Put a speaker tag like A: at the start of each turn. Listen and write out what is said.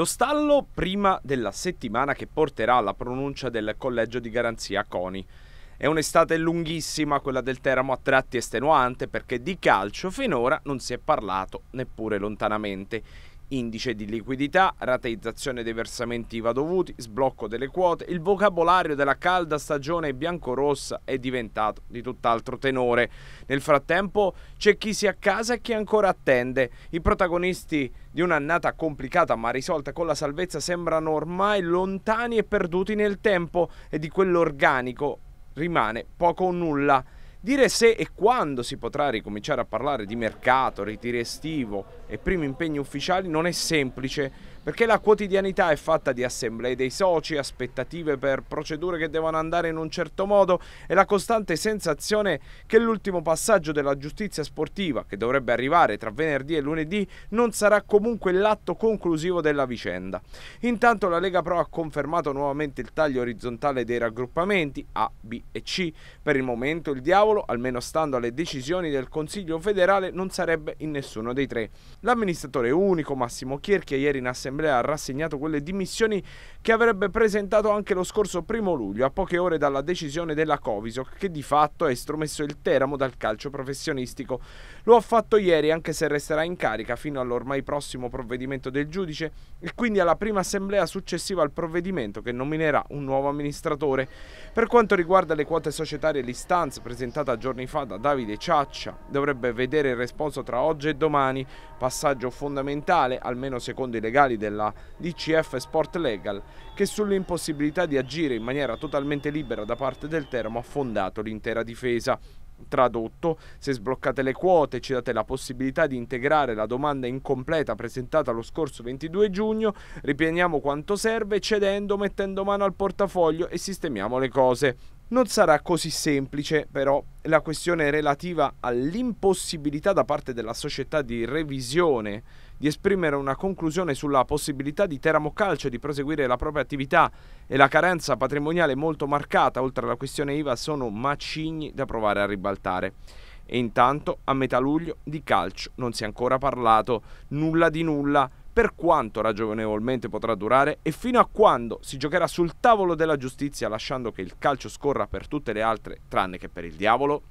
A: Lo stallo prima della settimana che porterà alla pronuncia del collegio di garanzia CONI. È un'estate lunghissima quella del Teramo a tratti estenuante perché di calcio finora non si è parlato neppure lontanamente indice di liquidità, rateizzazione dei versamenti IVA dovuti, sblocco delle quote, il vocabolario della calda stagione biancorossa è diventato di tutt'altro tenore. Nel frattempo c'è chi si accasa e chi ancora attende. I protagonisti di un'annata complicata ma risolta con la salvezza sembrano ormai lontani e perduti nel tempo e di quell'organico rimane poco o nulla. Dire se e quando si potrà ricominciare a parlare di mercato, ritiri estivo e primi impegni ufficiali non è semplice, perché la quotidianità è fatta di assemblee dei soci, aspettative per procedure che devono andare in un certo modo e la costante sensazione che l'ultimo passaggio della giustizia sportiva, che dovrebbe arrivare tra venerdì e lunedì, non sarà comunque l'atto conclusivo della vicenda. Intanto la Lega Pro ha confermato nuovamente il taglio orizzontale dei raggruppamenti A, B e C. Per il momento il diavolo tavolo, almeno stando alle decisioni del Consiglio federale, non sarebbe in nessuno dei tre. L'amministratore unico Massimo Chierchia ieri in assemblea ha rassegnato quelle dimissioni che avrebbe presentato anche lo scorso primo luglio, a poche ore dalla decisione della Covisoc, che di fatto ha estromesso il Teramo dal calcio professionistico. Lo ha fatto ieri, anche se resterà in carica fino all'ormai prossimo provvedimento del giudice e quindi alla prima assemblea successiva al provvedimento che nominerà un nuovo amministratore. Per quanto riguarda le quote societarie e l'istanza presentata presentata giorni fa da Davide Ciaccia dovrebbe vedere il responso tra oggi e domani, passaggio fondamentale, almeno secondo i legali della DCF Sport Legal, che sull'impossibilità di agire in maniera totalmente libera da parte del Teramo ha fondato l'intera difesa. Tradotto, se sbloccate le quote ci date la possibilità di integrare la domanda incompleta presentata lo scorso 22 giugno, ripieniamo quanto serve cedendo, mettendo mano al portafoglio e sistemiamo le cose. Non sarà così semplice, però, la questione relativa all'impossibilità da parte della società di revisione di esprimere una conclusione sulla possibilità di Teramo Calcio di proseguire la propria attività e la carenza patrimoniale molto marcata, oltre alla questione IVA, sono macigni da provare a ribaltare. E intanto, a metà luglio, di calcio non si è ancora parlato, nulla di nulla, per quanto ragionevolmente potrà durare e fino a quando si giocherà sul tavolo della giustizia lasciando che il calcio scorra per tutte le altre tranne che per il diavolo?